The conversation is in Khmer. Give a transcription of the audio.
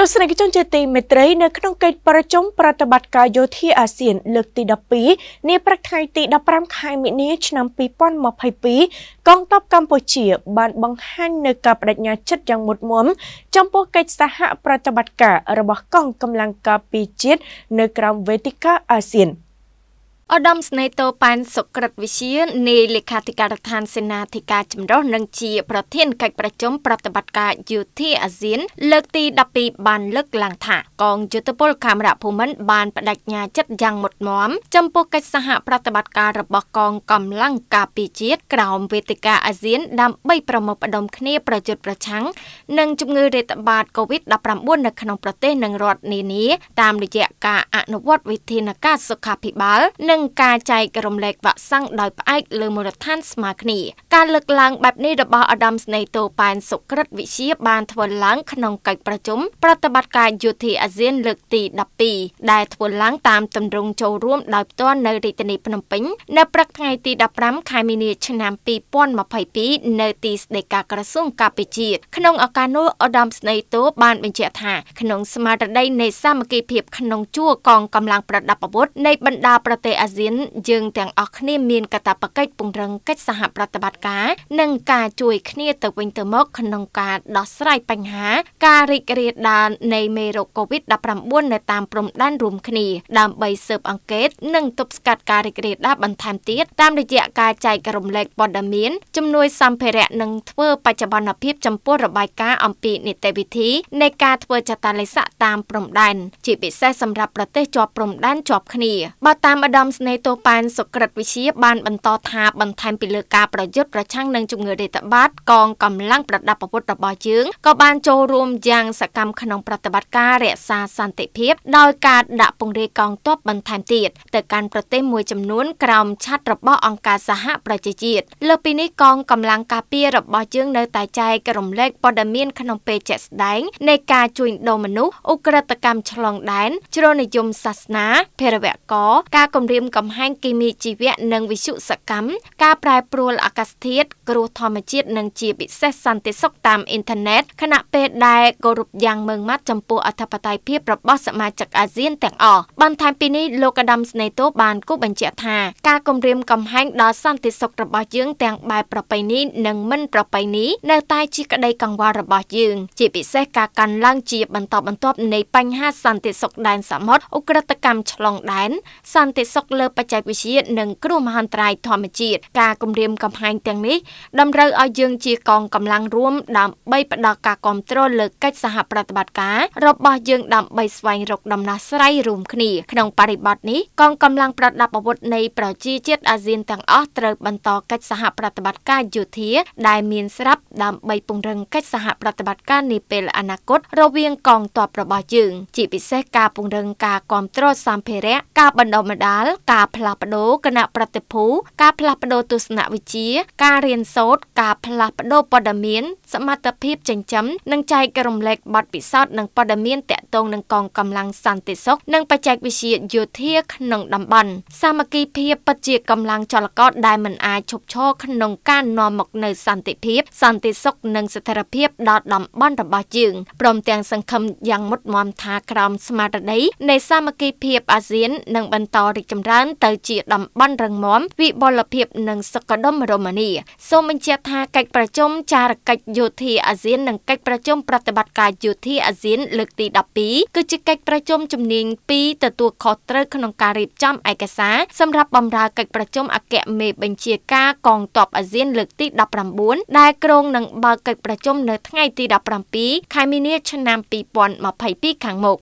ទស្សនិកជនជាទីមេត្រីនៅក្នុងកិច្ចប្រជុំប្រតិបត្តិការយោធាអាស៊ានលើកទី12នាព្រឹកថ្ងៃទី15ខែមិនិលឆ្នាំ2022កងទ័ពកម្ពុជាបានបង្ហាញនៅការបដិញ្ញាចិត្តយ៉ាងមុតមមចំពោះកិច្ចសហប្រតិបត្តិការរបស់កងកម្លាំងការពារជាតិនៅក្រោមវេទិកាអាស៊ាន។ឧត្តមស្នេហ៍តូប៉ែនសុក្រិតវិជានាយលេខាធិការដ្ឋានសេនាធិការចម្រុះនិងជាប្រធានកិច្ចប្រជុំប្រតិបត្តិការយោធាអាស៊ានលើកទី12បានលើកឡើងថា កងយុទ្ធពលខេមរៈភូមិន្ទបានបដិញ្ញាចិត្តយ៉ាងមុតមមចំពោះកិច្ចសហប្រតិបត្តិការរបស់កងកម្លាំងការពារជាតិក្រោមវេទិកាអាស៊ាន ដើម្បីប្រមូលផ្ដុំគ្នាប្រយុទ្ធប្រឆាំងនឹងជំងឺរាតត្បាត COVID-19 នៅក្នុងប្រទេសនិងរដ្ឋនានាតាមរយៈការអនុវត្តវិធានការសុខាភិបាលនិងនិងការចែករំលែកវ៉ាក់សាំងដោយផ្អែកលើមូលដ្ឋានស្មើគ្នាការលើកឡើងបែបនេះរបស់ឧត្តមស្នេហ៍តូប៉ែនសុក្រិតវិជាបានធ្វើឡើងក្នុងកិច្ចប្រជុំប្រតិបត្តិការយោធាអាស៊ានលើកទី12ដែលធ្វើឡើងតាមទម្រង់ចូលរួមដោយផ្ទាល់នៅរាជធានីភ្នំពេញនៅព្រឹកថ្ងៃទី15ខែមីនា ឆ្នាំ2022នៅទីស្តីការក្រសួងកាពិជាក្នុងឱកាសនោះឧត្តមស្នេហ៍តូបានបញ្ជាក់ថា ក្នុងស្មារតីនៃសាមគ្គីភាពក្នុង ជួរកងកម្លាំងប្រដាប់អាវុធនៃបណ្ដាប្រទេសអាស៊ានយើងទាំងអស់គ្នាមានកាតព្វកិច្ចពង្រឹងកិច្ចសហប្រតិបត្តិការនិងការជួយគ្នា ទៅវិញទៅមកក្នុងការដោះស្រាយបញ្ហាការរីករាលដាលនៃមេរោគ COVID-19 នៅតាមព្រំដែនរួមគ្នាដើម្បីស៊ើបអង្កេតនិងទប់ស្កាត់ការរីករាលដាលបន្ថែមទៀតតាមរយៈការចែករំលែកព័ត៌មានជំនួយសម្ភារៈនិងធ្វើបច្ចុប្បន្នភាពចំពោះរបាយការណ៍អំពីនីតិវិធីនៃការធ្វើចតាឡេស័កតាមព្រំដែនជាពិសេសសម្រាប់ប្រទេសជាប់ព្រំដែនជាប់គ្នាបើតាមឧត្តមស្នេហ៍តូប៉ែនសុក្រិតវិជាបានបន្តថាបន្ថែមពីលើការប្រយុទ្ធប្រឆាំងនឹងជំងឺរាតត្បាតកងកម្លាំងប្រដាប់អាវុធរបស់យើងក៏បានចូលរួមយ៉ាងសកម្មក្នុងប្រតិបត្តិការរក្សាសន្តិភាពដោយការដាក់ពង្រាយកងទ័ពបន្ថែមទៀតទៅកាន់ប្រទេសមួយចំនួនក្រោមឆ័ត្ររបស់អង្គការសហប្រជាជាតិលើពីនេះកងកម្លាំងការពាររបស់យើង នៅតែចែករំលែកព័ត៌មានក្នុងពេលជាក់ស្ដែងនៃការជួញដូរមនុស្សអ ுக ្រិតកម្មឆ្លងដែនជ្រុលនិយមសាសនាភេរវកការគម្រាមកំហែងគីមីជីវៈនិងវិសុសកម្មការប្រែប្រួលអាកាសធាតុគ្រោះធម្មជាតិនិងជាពិសេសសន្តិសុខតាមអ៊ីនធឺណិតខណៈពេលដែលគោរពយ៉ាងម៉ឺងម៉ាត់ចំពោះអធិបតេយ្យភាពរបស់សមាជិកអាស៊ានទាំងអស់បន្ថែមពីនេះលោកកដាំស្នេតូបានគូបញ្ជាក់ថា ការគម្រាមកំហែងដល់សន្តិសុខរបស់យើង ទាំងបែបប្រពៃណីនិងមិនប្រពៃណីនៅតែ ជាក្តីកង្វល់របស់យើង ជាពិសេសការកាន់ឡើងជាបន្តបន្ទាប់នៃបញ្ហាសន្តិសុខដែនសមុទ្រអ ுக ្រិតកម្មឆ្លងដែន សន្តិសុខលើបច្ចេកវិទ្យានិងគ្រោះមហន្តរាយធម្មជាតិការគម្រាមកំហែងទាំងនេះតម្រូវឲ្យយើងជាកងកម្លាំងរួមដើម្បីផ្តល់ការគ្រប់គ្រងលើកិច្ចសហប្រតិបត្តិការរបស់យើងដើម្បីស្វែងរកដំណោះស្រាយរួមគ្នាក្នុងបរិបទនេះកងកម្លាំងប្រដាប់អាវុធនៃប្រជាជាតិអាស៊ានទាំងអស់ត្រូវបន្តកិច្ចសហប្រតិបត្តិការយោធា ដែលមានស្រាប់ដើម្បីពង្រឹងកិច្ចសហប្រតិបត្តិការនាពេលអនាគតរវាងកងទ័ពរបស់យើង ជាពិសេសការពង្រឹងការគ្រប់គ្រងសម្ភារៈការបណ្ដុះបណ្ដាលការផ្លាស់ប្ដូរគណៈប្រតិភូការផ្លាស់ប្ដូរទស្សនវិជ្ជា ការរៀនសូត្រការផ្លាស់ប្ដូរព័ត៌មាន សមត្ថភាពចិញ្ចឹមនិងចែករំលែកបទពិសោធន៍និងព័ត៌មានតាក់ទងនឹងកងកម្លាំងសន្តិសុខនិងបច្ចេកវិទ្យាយោធាក្នុងតំបន់សាមគ្គីភាពពិតជាកម្លាំងចលករដែលមិនអាចឈប់ឈរក្នុងការនាំមកនូវសន្តិភាពសន្តិសុខនិងស្ថិរភាពដល់តំបន់របស់យើងព្រមទាំងសង្ឃឹមយ៉ាងមុតមមថាក្រោមស្មារតីនៃសាមគ្គីភាពអាស៊ាននឹងបន្តរីកចម្រើននទៅជាតំបន់រឹងមាំវិបលភាពនិងសុខដុមរមនាសូមបញ្ជាក់ថាកិច្ចប្រជុំចារកិច្ចយោធាអាស៊ាននិងកិច្ចប្រជុំប្រតិបត្តិការយោធាអាស៊ានលើកទី12គឺជាកិច្ចប្រជុំជំនាញ2ទទួលខុសត្រូវក្នុងការរៀបចំឯកសារសម្រាប់បម្រើកិច្ចប្រជុំអគ្គមេបញ្ជាការកងទ័ពអាស៊ានលើកទី19ដែលក្រុងនឹងបើកកិច្ចប្រជុំនៅថ្ងៃទី17ខែមីនាឆ្នាំ2022ខាងមុខ